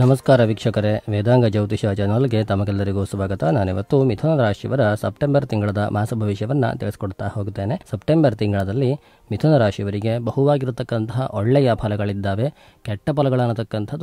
ನಮಸ್ಕಾರ ವೀಕ್ಷಕರೇ ವೇದಾಂಗ ಜ್ಯೋತಿಷ ಚಾನಲ್ಗೆ ತಮಗೆಲ್ಲರಿಗೂ ಸ್ವಾಗತ ನಾನಿವತ್ತು ಮಿಥುನ ರಾಶಿಯವರ ಸೆಪ್ಟೆಂಬರ್ ತಿಂಗಳದ ಮಾಸ ಭವಿಷ್ಯವನ್ನು ತಿಳಿಸ್ಕೊಡ್ತಾ ಹೋಗುತ್ತೇನೆ ಸೆಪ್ಟೆಂಬರ್ ತಿಂಗಳಲ್ಲಿ ಮಿಥುನ ರಾಶಿಯವರಿಗೆ ಬಹುವಾಗಿರತಕ್ಕಂತಹ ಒಳ್ಳೆಯ ಫಲಗಳಿದ್ದಾವೆ ಕೆಟ್ಟ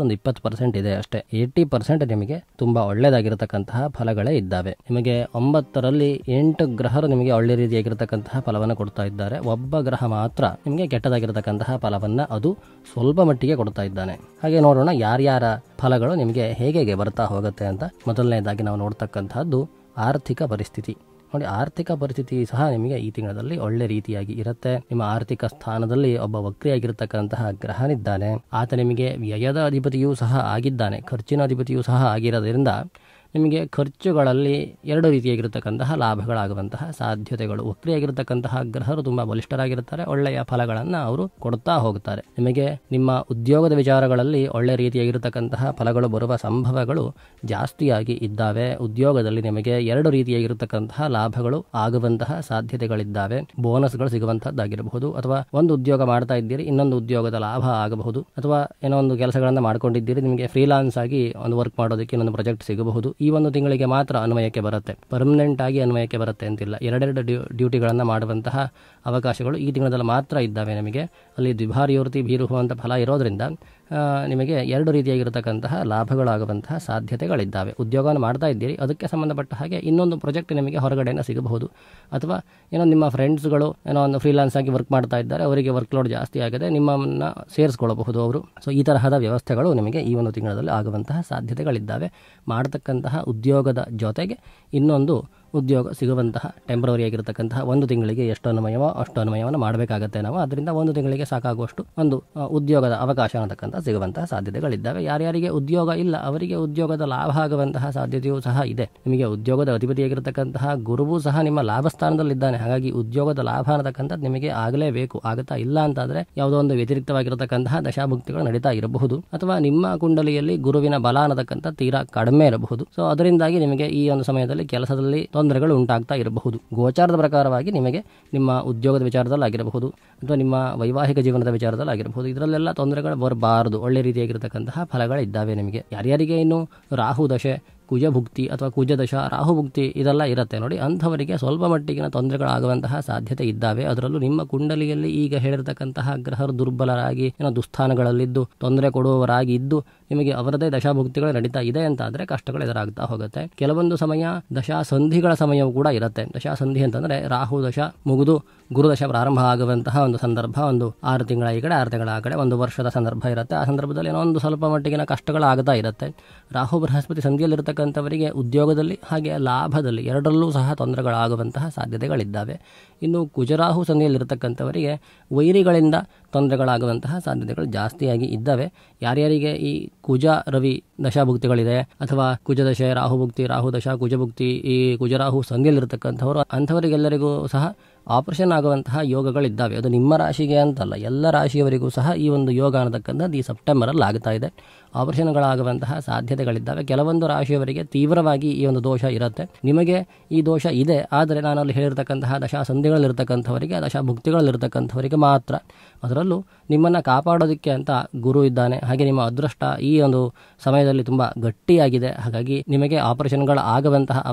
ಒಂದು ಇಪ್ಪತ್ತು ಪರ್ಸೆಂಟ್ ಇದೆ ಅಷ್ಟೇ ಏಯ್ಟಿ ಪರ್ಸೆಂಟ್ ನಿಮಗೆ ತುಂಬ ಒಳ್ಳೆಯದಾಗಿರತಕ್ಕಂತಹ ಫಲಗಳೇ ಇದ್ದಾವೆ ನಿಮಗೆ ಒಂಬತ್ತರಲ್ಲಿ ಎಂಟು ಗ್ರಹರು ನಿಮಗೆ ಒಳ್ಳೆ ರೀತಿಯಾಗಿರತಕ್ಕಂತಹ ಫಲವನ್ನು ಕೊಡ್ತಾ ಇದ್ದಾರೆ ಒಬ್ಬ ಗ್ರಹ ಮಾತ್ರ ನಿಮಗೆ ಕೆಟ್ಟದಾಗಿರತಕ್ಕಂತಹ ಫಲವನ್ನು ಅದು ಸ್ವಲ್ಪ ಮಟ್ಟಿಗೆ ಕೊಡ್ತಾ ಇದ್ದಾನೆ ಹಾಗೆ ನೋಡೋಣ ಯಾರ್ಯಾರ ಫಲಗಳು ನಿಮಗೆ ಹೇಗೆ ಬರ್ತಾ ಹೋಗುತ್ತೆ ಅಂತ ಮೊದಲನೇದಾಗಿ ನಾವು ನೋಡ್ತಕ್ಕಂತಹದ್ದು ಆರ್ಥಿಕ ಪರಿಸ್ಥಿತಿ ನೋಡಿ ಆರ್ಥಿಕ ಪರಿಸ್ಥಿತಿ ಸಹ ನಿಮಗೆ ಈ ತಿಂಗಳಲ್ಲಿ ಒಳ್ಳೆ ರೀತಿಯಾಗಿ ಇರುತ್ತೆ ನಿಮ್ಮ ಆರ್ಥಿಕ ಸ್ಥಾನದಲ್ಲಿ ಒಬ್ಬ ವಕ್ರಿಯಾಗಿರತಕ್ಕಂತಹ ಗ್ರಹನಿದ್ದಾನೆ ಆತ ನಿಮಗೆ ವ್ಯಯದ ಅಧಿಪತಿಯೂ ಸಹ ಆಗಿದ್ದಾನೆ ಖರ್ಚಿನ ಅಧಿಪತಿಯೂ ಸಹ ಆಗಿರೋದ್ರಿಂದ ನಿಮಗೆ ಖರ್ಚುಗಳಲ್ಲಿ ಎರಡು ರೀತಿಯಾಗಿರತಕ್ಕಂತಹ ಲಾಭಗಳಾಗುವಂತಹ ಸಾಧ್ಯತೆಗಳು ವಕ್ರಿಯಾಗಿರತಕ್ಕಂತಹ ಗ್ರಹರು ತುಂಬ ಬಲಿಷ್ಠರಾಗಿರ್ತಾರೆ ಒಳ್ಳೆಯ ಫಲಗಳನ್ನು ಅವರು ಕೊಡ್ತಾ ಹೋಗ್ತಾರೆ ನಿಮಗೆ ನಿಮ್ಮ ಉದ್ಯೋಗದ ವಿಚಾರಗಳಲ್ಲಿ ಒಳ್ಳೆಯ ರೀತಿಯಾಗಿರತಕ್ಕಂತಹ ಫಲಗಳು ಬರುವ ಸಂಭವಗಳು ಜಾಸ್ತಿಯಾಗಿ ಇದ್ದಾವೆ ಉದ್ಯೋಗದಲ್ಲಿ ನಿಮಗೆ ಎರಡು ರೀತಿಯಾಗಿರತಕ್ಕಂತಹ ಲಾಭಗಳು ಆಗುವಂತಹ ಸಾಧ್ಯತೆಗಳಿದ್ದಾವೆ ಬೋನಸ್ಗಳು ಸಿಗುವಂತಹದ್ದಾಗಿರಬಹುದು ಅಥವಾ ಒಂದು ಉದ್ಯೋಗ ಮಾಡ್ತಾ ಇದ್ದೀರಿ ಇನ್ನೊಂದು ಉದ್ಯೋಗದ ಲಾಭ ಆಗಬಹುದು ಅಥವಾ ಏನೋ ಒಂದು ಕೆಲಸಗಳನ್ನು ಮಾಡ್ಕೊಂಡಿದ್ದೀರಿ ನಿಮಗೆ ಫ್ರೀಲಾನ್ಸ್ ಆಗಿ ಒಂದು ವರ್ಕ್ ಮಾಡೋದಕ್ಕೆ ಇನ್ನೊಂದು ಪ್ರಾಜೆಕ್ಟ್ ಸಿಗಬಹುದು ಈ ಒಂದು ತಿಂಗಳಿಗೆ ಮಾತ್ರ ಅನ್ವಯಕ್ಕೆ ಬರುತ್ತೆ ಪರ್ಮನೆಂಟ್ ಆಗಿ ಅನ್ವಯಕ್ಕೆ ಬರುತ್ತೆ ಅಂತಿಲ್ಲ ಎರಡೆರಡು ಡ್ಯೂ ಡ್ಯೂಟಿಗಳನ್ನು ಮಾಡುವಂತಹ ಅವಕಾಶಗಳು ಈ ತಿಂಗಳಲ್ಲಿ ಮಾತ್ರ ಇದ್ದಾವೆ ನಮಗೆ ಅಲ್ಲಿ ದ್ವಿಭಾರಿಯೋರ್ತಿ ಬೀರುವಂಥ ಫಲ ಇರೋದರಿಂದ ನಿಮಗೆ ಎರಡು ರೀತಿಯಾಗಿರತಕ್ಕಂತಹ ಲಾಭಗಳಾಗುವಂತಹ ಸಾಧ್ಯತೆಗಳಿದ್ದಾವೆ ಉದ್ಯೋಗವನ್ನು ಮಾಡ್ತಾ ಇದ್ದೀರಿ ಅದಕ್ಕೆ ಸಂಬಂಧಪಟ್ಟ ಹಾಗೆ ಇನ್ನೊಂದು ಪ್ರಾಜೆಕ್ಟ್ ನಿಮಗೆ ಹೊರಗಡೆನ ಸಿಗಬಹುದು ಅಥವಾ ಏನೋ ನಿಮ್ಮ ಫ್ರೆಂಡ್ಸ್ಗಳು ಏನೋ ಒಂದು ಫ್ರೀಲಾನ್ಸ್ ಆಗಿ ವರ್ಕ್ ಮಾಡ್ತಾ ಇದ್ದಾರೆ ಅವರಿಗೆ ವರ್ಕ್ಲೋಡ್ ಜಾಸ್ತಿ ಆಗಿದೆ ನಿಮ್ಮನ್ನು ಸೇರಿಸ್ಕೊಳ್ಳಬಹುದು ಅವರು ಸೊ ಈ ತರಹದ ವ್ಯವಸ್ಥೆಗಳು ನಿಮಗೆ ಈ ಒಂದು ತಿಂಗಳಲ್ಲಿ ಆಗುವಂತಹ ಸಾಧ್ಯತೆಗಳಿದ್ದಾವೆ ಮಾಡತಕ್ಕಂತಹ ಉದ್ಯೋಗದ ಜೊತೆಗೆ ಇನ್ನೊಂದು ಉದ್ಯೋಗ ಸಿಗುವಂತಹ ಟೆಂಪ್ರವರಿ ಆಗಿರತಕ್ಕಂತಹ ಒಂದು ತಿಂಗಳಿಗೆ ಎಷ್ಟು ಅನ್ವಯವೋ ಅಷ್ಟು ಅನ್ವಯವನ್ನು ಮಾಡಬೇಕಾಗತ್ತೆ ನಾವು ಅದರಿಂದ ಒಂದು ತಿಂಗಳಿಗೆ ಸಾಕಾಗುವಷ್ಟು ಒಂದು ಉದ್ಯೋಗದ ಅವಕಾಶ ಅನ್ನತಕ್ಕಂಥ ಸಿಗುವಂತಹ ಸಾಧ್ಯತೆಗಳಿದ್ದಾವೆ ಯಾರ್ಯಾರಿಗೆ ಉದ್ಯೋಗ ಇಲ್ಲ ಅವರಿಗೆ ಉದ್ಯೋಗದ ಲಾಭ ಆಗುವಂತಹ ಸಾಧ್ಯತೆಯೂ ಸಹ ಇದೆ ನಿಮಗೆ ಉದ್ಯೋಗದ ಅಧಿಪತಿಯಾಗಿರತಕ್ಕಂತಹ ಗುರುವು ಸಹ ನಿಮ್ಮ ಲಾಭ ಸ್ಥಾನದಲ್ಲಿದ್ದಾನೆ ಹಾಗಾಗಿ ಉದ್ಯೋಗದ ಲಾಭ ಅನ್ನತಕ್ಕಂಥ ನಿಮಗೆ ಆಗಲೇಬೇಕು ಆಗುತ್ತಾ ಇಲ್ಲ ಅಂತಾದ್ರೆ ಯಾವುದೋ ಒಂದು ವ್ಯತಿರಿಕ್ತವಾಗಿರತಕ್ಕಂತಹ ದಶಾಭುಕ್ತಿಗಳು ನಡೀತಾ ಇರಬಹುದು ಅಥವಾ ನಿಮ್ಮ ಕುಂಡಲಿಯಲ್ಲಿ ಗುರುವಿನ ಬಲ ಅನ್ನತಕ್ಕಂಥ ತೀರಾ ಕಡಿಮೆ ಇರಬಹುದು ಸೊ ಅದರಿಂದಾಗಿ ನಿಮಗೆ ಈ ಒಂದು ಸಮಯದಲ್ಲಿ ಕೆಲಸದಲ್ಲಿ ತೊಂದರೆಗಳು ಉಂಟಾಗ್ತಾ ಇರಬಹುದು ಗೋಚಾರದ ಪ್ರಕಾರವಾಗಿ ನಿಮಗೆ ನಿಮ್ಮ ಉದ್ಯೋಗದ ವಿಚಾರದಲ್ಲಿ ಆಗಿರಬಹುದು ಅಥವಾ ನಿಮ್ಮ ವೈವಾಹಿಕ ಜೀವನದ ವಿಚಾರದಲ್ಲಿ ಆಗಿರಬಹುದು ಇದರಲ್ಲೆಲ್ಲ ತೊಂದರೆಗಳು ಬರಬಾರದು ಒಳ್ಳೆ ರೀತಿಯಾಗಿರ್ತಕ್ಕಂತಹ ಫಲಗಳಿದ್ದಾವೆ ನಿಮಗೆ ಯಾರ್ಯಾರಿಗೆ ಇನ್ನು ರಾಹು ದಶೆ ಕುಜಭುಕ್ತಿ ಅಥವಾ ಕುಜದಶ ರಾಹುಭುಕ್ತಿ ಇದೆಲ್ಲ ಇರುತ್ತೆ ನೋಡಿ ಅಂಥವರಿಗೆ ಸ್ವಲ್ಪ ಮಟ್ಟಿಗಿನ ತೊಂದರೆಗಳಾಗುವಂತಹ ಸಾಧ್ಯತೆ ಇದ್ದಾವೆ ಅದರಲ್ಲೂ ನಿಮ್ಮ ಕುಂಡಲಿಯಲ್ಲಿ ಈಗ ಹೇಳಿರ್ತಕ್ಕಂತಹ ಗ್ರಹರು ದುರ್ಬಲರಾಗಿ ಏನೋ ದುಸ್ಥಾನಗಳಲ್ಲಿದ್ದು ತೊಂದರೆ ಕೊಡುವವರಾಗಿ ಇದ್ದು ನಿಮಗೆ ಅವರದೇ ದಶಾಭುಕ್ತಿಗಳು ನಡೀತಾ ಇದೆ ಅಂತ ಆದರೆ ಕಷ್ಟಗಳು ಎದುರಾಗ್ತಾ ಹೋಗುತ್ತೆ ಕೆಲವೊಂದು ಸಮಯ ದಶಾ ಸಂಧಿಗಳ ಸಮಯವೂ ಕೂಡ ಇರುತ್ತೆ ದಶಾ ಸಂಧಿ ಅಂತಂದರೆ ರಾಹು ದಶ ಮುಗಿದು ಗುರುದಶ ಪ್ರಾರಂಭ ಆಗುವಂತಹ ಒಂದು ಸಂದರ್ಭ ಒಂದು ಆರು ತಿಂಗಳ ಈ ಕಡೆ ಆರು ತಿಂಗಳ ಆ ಕಡೆ ಒಂದು ವರ್ಷದ ಸಂದರ್ಭ ಇರುತ್ತೆ ಆ ಸಂದರ್ಭದಲ್ಲಿ ಏನೋ ಒಂದು ಸ್ವಲ್ಪ ಮಟ್ಟಿಗಿನ ಕಷ್ಟಗಳಾಗ್ತಾ ಇರುತ್ತೆ ರಾಹು ಬೃಹಸ್ಪತಿ ಸಂಧಿಯಲ್ಲಿರತಕ್ಕ ಮಾಡತಕ್ಕಂಥವರಿಗೆ ಉದ್ಯೋಗದಲ್ಲಿ ಹಾಗೆ ಲಾಭದಲ್ಲಿ ಎರಡರಲ್ಲೂ ಸಹ ತೊಂದರೆಗಳಾಗುವಂತಹ ಸಾಧ್ಯತೆಗಳಿದ್ದಾವೆ ಇನ್ನು ಕುಜರಾಹು ಸಂಧಿಯಲ್ಲಿರತಕ್ಕಂಥವರಿಗೆ ವೈರಿಗಳಿಂದ ತೊಂದರೆಗಳಾಗುವಂತಹ ಸಾಧ್ಯತೆಗಳು ಜಾಸ್ತಿಯಾಗಿ ಇದ್ದಾವೆ ಯಾರ್ಯಾರಿಗೆ ಈ ಕುಜ ರವಿ ದಶಾಭುಕ್ತಿಗಳಿದೆ ಅಥವಾ ಕುಜದಶೆ ರಾಹುಭುಕ್ತಿ ರಾಹುದಶ ಕುಜಭುಕ್ತಿ ಈ ಕುಜರಾಹು ಸಂಧಿಯಲ್ಲಿರತಕ್ಕಂಥವರು ಅಂಥವರಿಗೆಲ್ಲರಿಗೂ ಸಹ ಆಪರೇಷನ್ ಆಗುವಂತಹ ಯೋಗಗಳಿದ್ದಾವೆ ಅದು ನಿಮ್ಮ ರಾಶಿಗೆ ಅಂತಲ್ಲ ಎಲ್ಲ ರಾಶಿಯವರಿಗೂ ಸಹ ಈ ಒಂದು ಯೋಗ ಅನ್ನತಕ್ಕಂಥದ್ದು ಈ ಸೆಪ್ಟೆಂಬರಲ್ಲಿ ಆಗ್ತಾ ಇದೆ ಆಪರೇಷನ್ಗಳಾಗುವಂತಹ ಸಾಧ್ಯತೆಗಳಿದ್ದಾವೆ ಕೆಲವೊಂದು ರಾಶಿಯವರಿಗೆ ತೀವ್ರವಾಗಿ ಈ ಒಂದು ದೋಷ ಇರುತ್ತೆ ನಿಮಗೆ ಈ ದೋಷ ಇದೆ ಆದರೆ ನಾನು ಅಲ್ಲಿ ಹೇಳಿರ್ತಕ್ಕಂತಹ ದಶಾ ಸಂಧಿಗಳಲ್ಲಿರ್ತಕ್ಕಂಥವರಿಗೆ ದಶಾ ಭುಕ್ತಿಗಳಲ್ಲಿರ್ತಕ್ಕಂಥವರಿಗೆ ಮಾತ್ರ ಅದರಲ್ಲೂ ನಿಮ್ಮನ್ನು ಕಾಪಾಡೋದಕ್ಕೆ ಅಂತ ಗುರು ಇದ್ದಾನೆ ಹಾಗೆ ನಿಮ್ಮ ಅದೃಷ್ಟ ಈ ಒಂದು ಸಮಯದಲ್ಲಿ ತುಂಬ ಗಟ್ಟಿಯಾಗಿದೆ ಹಾಗಾಗಿ ನಿಮಗೆ ಆಪರೇಷನ್ಗಳು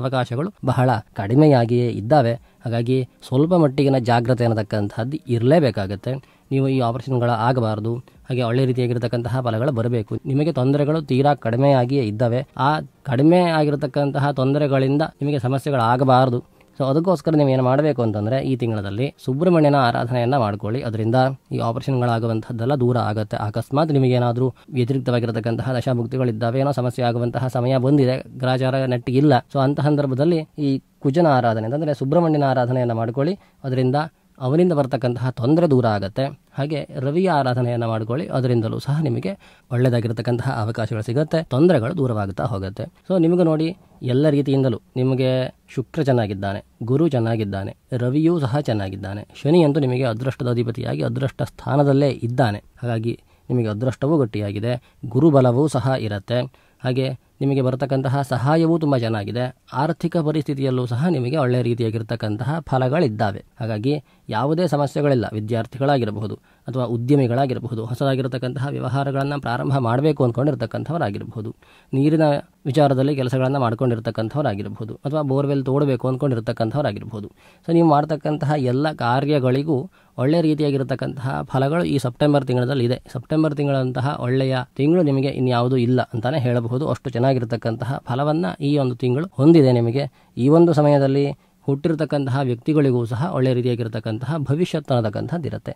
ಅವಕಾಶಗಳು ಬಹಳ ಕಡಿಮೆಯಾಗಿಯೇ ಇದ್ದಾವೆ ಹಾಗಾಗಿ ಸ್ವಲ್ಪ ಮಟ್ಟಿಗಿನ ಜಾಗ್ರತೆ ಅನ್ನತಕ್ಕಂಥದ್ದು ಇರಲೇಬೇಕಾಗತ್ತೆ ನೀವು ಈ ಆಪರೇಷನ್ಗಳ ಆಗಬಾರ್ದು ಹಾಗೆ ಒಳ್ಳೆ ರೀತಿಯಾಗಿರ್ತಕ್ಕಂತಹ ಫಲಗಳು ಬರಬೇಕು ನಿಮಗೆ ತೊಂದರೆಗಳು ತೀರಾ ಕಡಿಮೆಯಾಗಿಯೇ ಇದ್ದಾವೆ ಆ ಕಡಿಮೆ ಆಗಿರತಕ್ಕಂತಹ ತೊಂದರೆಗಳಿಂದ ನಿಮಗೆ ಸಮಸ್ಯೆಗಳಾಗಬಾರದು ಸೊ ಅದಕ್ಕೋಸ್ಕರ ನೀವು ಏನು ಮಾಡಬೇಕು ಅಂತಂದರೆ ಈ ತಿಂಗಳಲ್ಲಿ ಸುಬ್ರಹ್ಮಣ್ಯನ ಆರಾಧನೆಯನ್ನು ಮಾಡ್ಕೊಳ್ಳಿ ಅದರಿಂದ ಈ ಆಪರೇಷನ್ಗಳಾಗುವಂಥದ್ದೆಲ್ಲ ದೂರ ಆಗುತ್ತೆ ಅಕಸ್ಮಾತ್ ನಿಮಗೇನಾದರೂ ವ್ಯತಿರಿಕ್ತವಾಗಿರತಕ್ಕಂತಹ ದಶಾಭುಕ್ತಿಗಳಿದ್ದಾವೆ ಏನೋ ಸಮಸ್ಯೆ ಆಗುವಂತಹ ಸಮಯ ಬಂದಿದೆ ಗ್ರಾಚಾರ ಇಲ್ಲ ಸೊ ಅಂತಹ ಸಂದರ್ಭದಲ್ಲಿ ಈ ಕುಜನ ಆರಾಧನೆ ಅಂತಂದರೆ ಸುಬ್ರಹ್ಮಣ್ಯನ ಆರಾಧನೆಯನ್ನು ಮಾಡ್ಕೊಳ್ಳಿ ಅದರಿಂದ ಅವನಿಂದ ಬರತಕ್ಕಂತಹ ತೊಂದರೆ ದೂರ ಆಗುತ್ತೆ ಹಾಗೆ ರವಿಯ ಆರಾಧನೆಯನ್ನು ಮಾಡಿಕೊಳ್ಳಿ ಅದರಿಂದಲೂ ಸಹ ನಿಮಗೆ ಒಳ್ಳೆಯದಾಗಿರ್ತಕ್ಕಂತಹ ಅವಕಾಶಗಳು ಸಿಗುತ್ತೆ ತೊಂದರೆಗಳು ದೂರವಾಗುತ್ತಾ ಹೋಗುತ್ತೆ ಸೊ ನಿಮಗೂ ನೋಡಿ ಎಲ್ಲ ರೀತಿಯಿಂದಲೂ ನಿಮಗೆ ಶುಕ್ರ ಚೆನ್ನಾಗಿದ್ದಾನೆ ಗುರು ಚೆನ್ನಾಗಿದ್ದಾನೆ ರವಿಯೂ ಸಹ ಚೆನ್ನಾಗಿದ್ದಾನೆ ಶನಿಯಂತೂ ನಿಮಗೆ ಅದೃಷ್ಟದ ಅಧಿಪತಿಯಾಗಿ ಅದೃಷ್ಟ ಸ್ಥಾನದಲ್ಲೇ ಇದ್ದಾನೆ ಹಾಗಾಗಿ ನಿಮಗೆ ಅದೃಷ್ಟವೂ ಗಟ್ಟಿಯಾಗಿದೆ ಗುರುಬಲವೂ ಸಹ ಇರುತ್ತೆ ಹಾಗೆ ನಿಮಗೆ ಬರತಕ್ಕಂತಹ ಸಹಾಯವೂ ತುಂಬ ಚೆನ್ನಾಗಿದೆ ಆರ್ಥಿಕ ಪರಿಸ್ಥಿತಿಯಲ್ಲೂ ಸಹ ನಿಮಗೆ ಒಳ್ಳೆಯ ರೀತಿಯಾಗಿರ್ತಕ್ಕಂತಹ ಫಲಗಳಿದ್ದಾವೆ ಹಾಗಾಗಿ ಯಾವುದೇ ಸಮಸ್ಯೆಗಳಿಲ್ಲ ವಿದ್ಯಾರ್ಥಿಗಳಾಗಿರಬಹುದು ಅಥವಾ ಉದ್ಯಮಿಗಳಾಗಿರಬಹುದು ಹೊಸದಾಗಿರತಕ್ಕಂತಹ ವ್ಯವಹಾರಗಳನ್ನು ಪ್ರಾರಂಭ ಮಾಡಬೇಕು ಅಂದ್ಕೊಂಡಿರ್ತಕ್ಕಂಥವರಾಗಿರಬಹುದು ನೀರಿನ ವಿಚಾರದಲ್ಲಿ ಕೆಲಸಗಳನ್ನು ಮಾಡ್ಕೊಂಡಿರ್ತಕ್ಕಂಥವರಾಗಿರಬಹುದು ಅಥವಾ ಬೋರ್ವೆಲ್ ತೋಡಬೇಕು ಅಂದ್ಕೊಂಡಿರ್ತಕ್ಕಂಥವರಾಗಿರ್ಬೋದು ಸೊ ನೀವು ಮಾಡ್ತಕ್ಕಂತಹ ಎಲ್ಲ ಕಾರ್ಯಗಳಿಗೂ ಒಳ್ಳೆಯ ರೀತಿಯಾಗಿರತಕ್ಕಂತಹ ಫಲಗಳು ಈ ಸೆಪ್ಟೆಂಬರ್ ತಿಂಗಳಲ್ಲಿ ಇದೆ ಸೆಪ್ಟೆಂಬರ್ ತಿಂಗಳಂತಹ ಒಳ್ಳೆಯ ತಿಂಗಳು ನಿಮಗೆ ಇನ್ಯಾವುದೂ ಇಲ್ಲ ಅಂತಲೇ ಹೇಳಬಹುದು ಅಷ್ಟು ಚೆನ್ನಾಗಿರತಕ್ಕಂತಹ ಫಲವನ್ನು ಈ ಒಂದು ತಿಂಗಳು ಹೊಂದಿದೆ ನಿಮಗೆ ಈ ಒಂದು ಸಮಯದಲ್ಲಿ ಹುಟ್ಟಿರ್ತಕ್ಕಂತಹ ವ್ಯಕ್ತಿಗಳಿಗೂ ಸಹ ಒಳ್ಳೆಯ ರೀತಿಯಾಗಿರ್ತಕ್ಕಂತಹ ಭವಿಷ್ಯತ್ ಅನ್ನತಕ್ಕಂಥದ್ದಿರುತ್ತೆ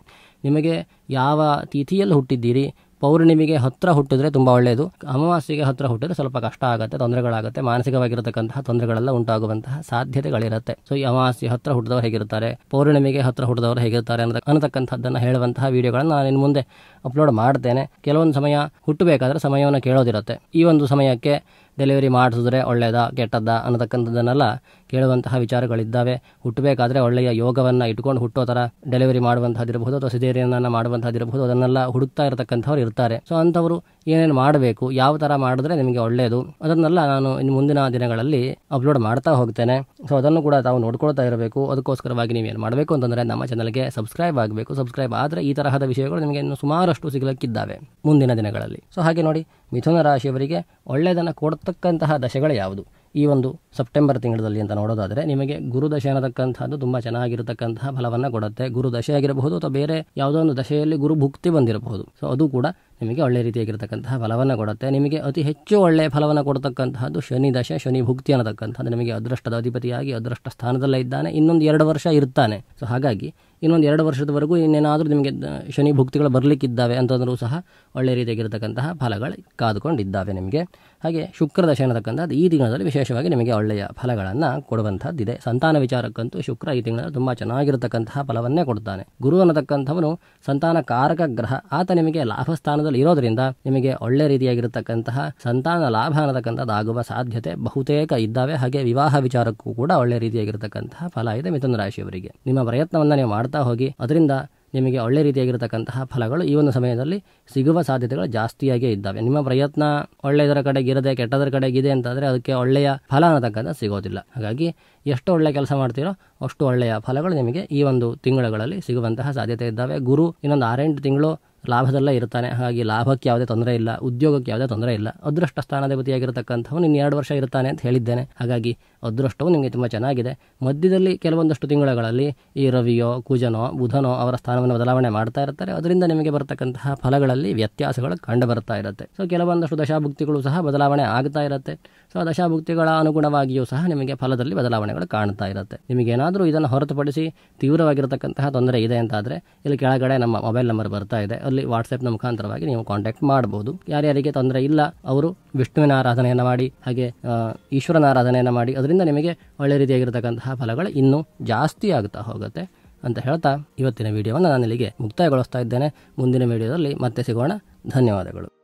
ನಿಮಗೆ ಯಾವ ತಿಥಿಯಲ್ಲಿ ಹುಟ್ಟಿದ್ದೀರಿ ಪೌರ್ಣಿಮೆಗೆ ಹತ್ತಿರ ಹುಟ್ಟಿದ್ರೆ ತುಂಬ ಒಳ್ಳೆಯದು ಅಮಾವಾಸ್ಯೆಗೆ ಹತ್ತಿರ ಹುಟ್ಟಿದ್ರೆ ಸ್ವಲ್ಪ ಕಷ್ಟ ಆಗುತ್ತೆ ತೊಂದರೆಗಳಾಗುತ್ತೆ ಮಾನಸಿಕವಾಗಿರತಕ್ಕಂತಹ ತೊಂದರೆಗಳೆಲ್ಲ ಉಂಟಾಗುವಂತಹ ಸಾಧ್ಯತೆಗಳಿರುತ್ತೆ ಸೊ ಈ ಅಮಾವಾಸ್ಯೆ ಹತ್ತಿರ ಹುಟ್ಟಿದವರು ಹೇಗಿರ್ತಾರೆ ಪೌರ್ಣಿಮೆಗೆ ಹತ್ತಿರ ಹುಟ್ಟಿದವರು ಹೇಗಿರ್ತಾರೆ ಅಂತ ಅನ್ನತಕ್ಕಂಥದ್ದನ್ನು ಹೇಳುವಂತಹ ವಿಡಿಯೋಗಳನ್ನು ನಾನು ಇನ್ನು ಮುಂದೆ ಅಪ್ಲೋಡ್ ಮಾಡ್ತೇನೆ ಕೆಲವೊಂದು ಸಮಯ ಹುಟ್ಟಬೇಕಾದ್ರೆ ಸಮಯವನ್ನು ಕೇಳೋದಿರುತ್ತೆ ಈ ಒಂದು ಸಮಯಕ್ಕೆ ಡೆಲಿವರಿ ಮಾಡಿಸಿದ್ರೆ ಒಳ್ಳೆಯದಾ ಕೆಟ್ಟದ್ದಾ ಅನ್ನತಕ್ಕಂಥದ್ದನ್ನೆಲ್ಲ ಕೇಳುವಂತಹ ವಿಚಾರಗಳಿದ್ದಾವೆ ಹುಟ್ಟಬೇಕಾದ್ರೆ ಒಳ್ಳೆಯ ಯೋಗವನ್ನು ಇಟ್ಕೊಂಡು ಹುಟ್ಟೋ ಥರ ಡೆಲಿವರಿ ಮಾಡುವಂತಹದ್ದಿರಬಹುದು ಅಥವಾ ಸಿದೇರಿಯನ್ನ ಮಾಡುವಂತಹದ್ದಿರಬಹುದು ಅದನ್ನೆಲ್ಲ ಹುಡುಕ್ತಾ ಇರತಕ್ಕಂಥವ್ರು ಇರ್ತಾರೆ ಸೊ ಅಂಥವರು ಏನೇನು ಮಾಡಬೇಕು ಯಾವ ಥರ ಮಾಡಿದ್ರೆ ನಿಮಗೆ ಒಳ್ಳೆಯದು ಅದನ್ನೆಲ್ಲ ನಾನು ಇನ್ನು ಮುಂದಿನ ದಿನಗಳಲ್ಲಿ ಅಪ್ಲೋಡ್ ಮಾಡ್ತಾ ಹೋಗ್ತೇನೆ ಸೊ ಅದನ್ನು ಕೂಡ ತಾವು ನೋಡ್ಕೊಳ್ತಾ ಇರಬೇಕು ಅದಕ್ಕೋಸ್ಕರವಾಗಿ ನೀವೇನು ಮಾಡಬೇಕು ಅಂತಂದರೆ ನಮ್ಮ ಚಾನಲ್ಗೆ ಸಬ್ಸ್ಕ್ರೈಬ್ ಆಗಬೇಕು ಸಬ್ಸ್ಕ್ರೈಬ್ ಆದರೆ ಈ ತರಹದ ವಿಷಯಗಳು ನಿಮಗೆ ಇನ್ನು ಸುಮಾರಷ್ಟು ಸಿಗಲಕ್ಕಿದ್ದಾವೆ ಮುಂದಿನ ದಿನಗಳಲ್ಲಿ ಸೊ ಹಾಗೆ ನೋಡಿ ಮಿಥುನ ರಾಶಿಯವರಿಗೆ ಒಳ್ಳೆಯದನ್ನು ಕೊಡ್ತಕ್ಕಂತಹ ದಶೆಗಳು ಯಾವುದು ಈ ಒಂದು ಸೆಪ್ಟೆಂಬರ್ ತಿಂಗಳಲ್ಲಿ ಅಂತ ನೋಡೋದಾದರೆ ನಿಮಗೆ ಗುರುದಶೆ ಅನ್ನತಕ್ಕಂಥದ್ದು ತುಂಬ ಚೆನ್ನಾಗಿರತಕ್ಕಂತಹ ಫಲವನ್ನು ಕೊಡುತ್ತೆ ಗುರುದಶೆ ಆಗಿರಬಹುದು ಅಥವಾ ಬೇರೆ ಯಾವುದೋ ಒಂದು ದಶೆಯಲ್ಲಿ ಗುರು ಭುಕ್ತಿ ಬಂದಿರಬಹುದು ಸೊ ಅದು ಕೂಡ ನಿಮಗೆ ಒಳ್ಳೆಯ ರೀತಿಯಾಗಿರ್ತಕ್ಕಂತಹ ಫಲವನ್ನು ಕೊಡುತ್ತೆ ನಿಮಗೆ ಅತಿ ಹೆಚ್ಚು ಒಳ್ಳೆಯ ಫಲವನ್ನು ಕೊಡತಕ್ಕಂತಹದ್ದು ಶನಿ ದಶೆ ಶನಿ ಭುಕ್ತಿ ಅನ್ನತಕ್ಕಂಥದ್ದು ನಿಮಗೆ ಅದೃಷ್ಟದ ಅಧಿಪತಿಯಾಗಿ ಅದೃಷ್ಟ ಸ್ಥಾನದಲ್ಲೇ ಇದ್ದಾನೆ ಇನ್ನೊಂದು ಎರಡು ವರ್ಷ ಇರ್ತಾನೆ ಸೊ ಹಾಗಾಗಿ ಇನ್ನೊಂದು ಎರಡು ವರ್ಷದವರೆಗೂ ಇನ್ನೇನಾದರೂ ನಿಮಗೆ ಶನಿ ಭುಕ್ತಿಗಳು ಬರಲಿಕ್ಕಿದ್ದಾವೆ ಅಂತಂದರೂ ಸಹ ಒಳ್ಳೆಯ ರೀತಿಯಾಗಿರ್ತಕ್ಕಂತಹ ಫಲಗಳು ಕಾದುಕೊಂಡಿದ್ದಾವೆ ನಿಮಗೆ ಹಾಗೆ ಶುಕ್ರದಶೆ ಅನ್ನತಕ್ಕಂಥದ್ದು ಈ ತಿಂಗಳಲ್ಲಿ ವಿಶೇಷವಾಗಿ ನಿಮಗೆ ಒಳ್ಳೆಯ ಫಲಗಳನ್ನು ಕೊಡುವಂಥದ್ದಿದೆ ಸಂತಾನ ವಿಚಾರಕ್ಕಂತೂ ಶುಕ್ರ ಈ ತಿಂಗಳಲ್ಲಿ ತುಂಬ ಚೆನ್ನಾಗಿರತಕ್ಕಂತಹ ಫಲವನ್ನೇ ಕೊಡ್ತಾನೆ ಗುರು ಅನ್ನತಕ್ಕಂಥವನು ಸಂತಾನ ಕಾರಕ ಗ್ರಹ ಆತ ನಿಮಗೆ ಲಾಭ ಸ್ಥಾನ ಸ್ಥಾನದಲ್ಲಿ ಇರೋದರಿಂದ ನಿಮಗೆ ಒಳ್ಳೆ ರೀತಿಯಾಗಿರತಕ್ಕಂತಹ ಸಂತಾನ ಲಾಭ ಅನ್ನತಕ್ಕಂಥದ್ದಾಗುವ ಸಾಧ್ಯತೆ ಬಹುತೇಕ ಇದ್ದಾವೆ ಹಾಗೆ ವಿವಾಹ ವಿಚಾರಕ್ಕೂ ಕೂಡ ಒಳ್ಳೆ ರೀತಿಯಾಗಿರತಕ್ಕಂತಹ ಫಲ ಇದೆ ಮಿಥುನ ರಾಶಿಯವರಿಗೆ ನಿಮ್ಮ ಪ್ರಯತ್ನವನ್ನು ನೀವು ಮಾಡ್ತಾ ಹೋಗಿ ಅದರಿಂದ ನಿಮಗೆ ಒಳ್ಳೆ ರೀತಿಯಾಗಿರತಕ್ಕಂತಹ ಫಲಗಳು ಈ ಒಂದು ಸಮಯದಲ್ಲಿ ಸಿಗುವ ಸಾಧ್ಯತೆಗಳು ಜಾಸ್ತಿಯಾಗಿಯೇ ಇದ್ದಾವೆ ನಿಮ್ಮ ಪ್ರಯತ್ನ ಒಳ್ಳೆಯದರ ಕಡೆಗಿರದೆ ಕೆಟ್ಟದರ ಕಡೆಗಿದೆ ಅಂತಂದರೆ ಅದಕ್ಕೆ ಒಳ್ಳೆಯ ಫಲ ಅನ್ನತಕ್ಕಂಥ ಸಿಗೋದಿಲ್ಲ ಹಾಗಾಗಿ ಎಷ್ಟು ಒಳ್ಳೆಯ ಕೆಲಸ ಮಾಡ್ತೀರೋ ಅಷ್ಟು ಒಳ್ಳೆಯ ಫಲಗಳು ನಿಮಗೆ ಈ ಒಂದು ತಿಂಗಳುಗಳಲ್ಲಿ ಸಿಗುವಂತಹ ಸಾಧ್ಯತೆ ಇದ್ದಾವೆ ಗುರು ಇನ್ನೊಂದು ಆರೆಂಟು ತಿಂಗಳು ಲಾಭದಲ್ಲೇ ಇರ್ತಾನೆ ಹಾಗಾಗಿ ಲಾಭಕ್ಕೆ ಯಾವುದೇ ತೊಂದರೆ ಇಲ್ಲ ಉದ್ಯೋಗಕ್ಕೆ ಯಾವುದೇ ತೊಂದರೆ ಇಲ್ಲ ಅದೃಷ್ಟ ಸ್ಥಾನಾಧಿಪತಿಯಾಗಿರತಕ್ಕಂಥವನು ಇನ್ನು ವರ್ಷ ಇರ್ತಾನೆ ಅಂತ ಹೇಳಿದ್ದೇನೆ ಹಾಗಾಗಿ ಅದೃಷ್ಟವು ನಿಮಗೆ ತುಂಬ ಚೆನ್ನಾಗಿದೆ ಮಧ್ಯದಲ್ಲಿ ಕೆಲವೊಂದಷ್ಟು ತಿಂಗಳಲ್ಲಿ ಈ ರವಿಯೋ ಕುಜನೋ ಬುಧನೋ ಅವರ ಸ್ಥಾನವನ್ನು ಬದಲಾವಣೆ ಮಾಡ್ತಾ ಇರ್ತಾರೆ ಅದರಿಂದ ನಿಮಗೆ ಬರತಕ್ಕಂತಹ ಫಲಗಳಲ್ಲಿ ವ್ಯತ್ಯಾಸಗಳು ಕಂಡು ಬರ್ತಾ ಇರುತ್ತೆ ಸೊ ಕೆಲವೊಂದಷ್ಟು ದಶಾಭುಕ್ತಿಗಳು ಸಹ ಬದಲಾವಣೆ ಆಗ್ತಾ ಇರುತ್ತೆ ಸೊ ದಶಾಭುಕ್ತಿಗಳ ಅನುಗುಣವಾಗಿಯೂ ಸಹ ನಿಮಗೆ ಫಲದಲ್ಲಿ ಬದಲಾವಣೆಗಳು ಕಾಣ್ತಾ ಇರುತ್ತೆ ನಿಮಗೇನಾದರೂ ಇದನ್ನು ಹೊರತುಪಡಿಸಿ ತೀವ್ರವಾಗಿರತಕ್ಕಂತಹ ತೊಂದರೆ ಇದೆ ಅಂತಾದರೆ ಇಲ್ಲಿ ಕೆಳಗಡೆ ನಮ್ಮ ಮೊಬೈಲ್ ನಂಬರ್ ಬರ್ತಾ ಇದೆ ಅಲ್ಲಿ ವಾಟ್ಸಪ್ನ ಮುಖಾಂತರವಾಗಿ ನೀವು ಕಾಂಟ್ಯಾಕ್ಟ್ ಮಾಡ್ಬೋದು ಯಾರ್ಯಾರಿಗೆ ತೊಂದರೆ ಇಲ್ಲ ಅವರು ವಿಷ್ಣುವಿನ ಆರಾಧನೆಯನ್ನು ಮಾಡಿ ಹಾಗೆ ಈಶ್ವರನ ಆರಾಧನೆಯನ್ನು ಮಾಡಿ ಅದರಿಂದ ಇದರಿಂದ ನಿಮಗೆ ಒಳ್ಳೆ ರೀತಿಯಾಗಿರ್ತಕ್ಕಂತಹ ಫಲಗಳು ಇನ್ನೂ ಜಾಸ್ತಿ ಆಗ್ತಾ ಹೋಗುತ್ತೆ ಅಂತ ಹೇಳ್ತಾ ಇವತ್ತಿನ ವಿಡಿಯೋವನ್ನು ನಿಮಗೆ ಮುಕ್ತಾಯಗೊಳಿಸ್ತಾ ಇದ್ದೇನೆ ಮುಂದಿನ ವಿಡಿಯೋದಲ್ಲಿ ಮತ್ತೆ ಸಿಗೋಣ ಧನ್ಯವಾದಗಳು